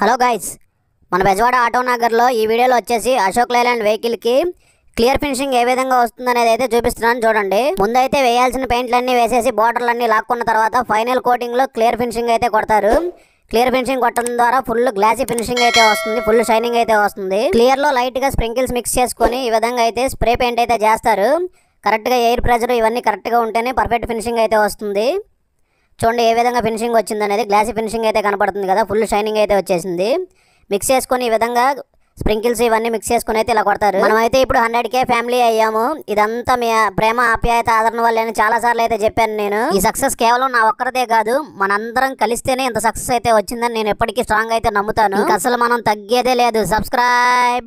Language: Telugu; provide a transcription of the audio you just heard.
హలో గైస్ మన బెజవాడ ఆటో నగర్లో ఈ వీడియోలో వచ్చేసి అశోక్ లైలాండ్ వెహికల్కి క్లియర్ ఫినిషింగ్ ఏ విధంగా వస్తుందనేది అయితే చూపిస్తున్నాను చూడండి ముందైతే వేయాల్సిన పెయింట్లన్నీ వేసేసి బార్డర్లన్నీ లాక్కున్న తర్వాత ఫైనల్ కోటింగ్లో క్లియర్ ఫినిషింగ్ అయితే కొడతారు క్లియర్ ఫినిషింగ్ కొట్టడం ద్వారా ఫుల్ గ్లాసీ ఫినిషింగ్ అయితే వస్తుంది ఫుల్ షైనింగ్ అయితే వస్తుంది క్లియర్లో లైట్గా స్ప్రింకిల్స్ మిక్స్ చేసుకొని ఈ విధంగా అయితే స్ప్రే పెయింట్ అయితే చేస్తారు కరెక్ట్గా ఎయిర్ ప్రెజర్ ఇవన్నీ కరెక్ట్గా ఉంటేనే పర్ఫెక్ట్ ఫినిషింగ్ అయితే వస్తుంది చూడండి ఏ విధంగా ఫినిషింగ్ వచ్చింది అనేది గ్లాసీ ఫినిషింగ్ అయితే కనపడుతుంది కదా ఫుల్ షైనింగ్ అయితే వచ్చేసింది మిక్స్ చేసుకొని ఈ విధంగా స్ప్రింకిల్స్ ఇవన్నీ మిక్స్ చేసుకుని అయితే ఇలా కొడతారు మనమైతే ఇప్పుడు హండ్రెడ్ కే ఫ్యామిలీ అయ్యాము ఇదంతా మీ ప్రేమ ఆప్యాయత ఆదరణ వల్ల చాలా సార్లు అయితే చెప్పాను నేను ఈ సక్సెస్ కేవలం నా ఒక్కరిదే కాదు మనందరం కలిస్తేనే ఇంత సక్సెస్ అయితే వచ్చిందని నేను ఎప్పటికీ స్ట్రాంగ్ అయితే నమ్ముతాను అసలు మనం తగ్గేదే లేదు సబ్స్క్రైబ్